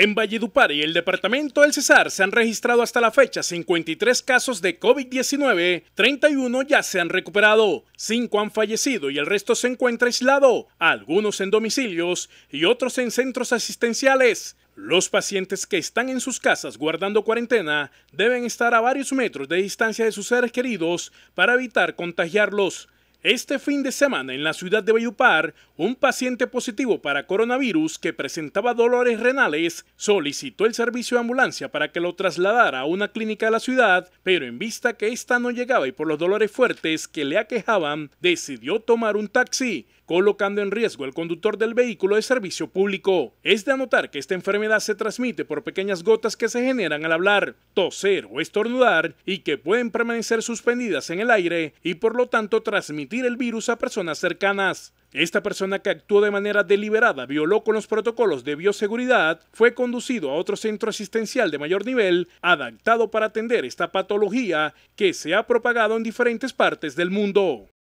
En Valledupar y el departamento del Cesar se han registrado hasta la fecha 53 casos de COVID-19, 31 ya se han recuperado, 5 han fallecido y el resto se encuentra aislado, algunos en domicilios y otros en centros asistenciales. Los pacientes que están en sus casas guardando cuarentena deben estar a varios metros de distancia de sus seres queridos para evitar contagiarlos. Este fin de semana en la ciudad de Bayupar, un paciente positivo para coronavirus que presentaba dolores renales solicitó el servicio de ambulancia para que lo trasladara a una clínica de la ciudad, pero en vista que ésta no llegaba y por los dolores fuertes que le aquejaban, decidió tomar un taxi, colocando en riesgo el conductor del vehículo de servicio público. Es de anotar que esta enfermedad se transmite por pequeñas gotas que se generan al hablar, toser o estornudar y que pueden permanecer suspendidas en el aire y por lo tanto transmitir el virus a personas cercanas. Esta persona que actuó de manera deliberada, violó con los protocolos de bioseguridad, fue conducido a otro centro asistencial de mayor nivel, adaptado para atender esta patología que se ha propagado en diferentes partes del mundo.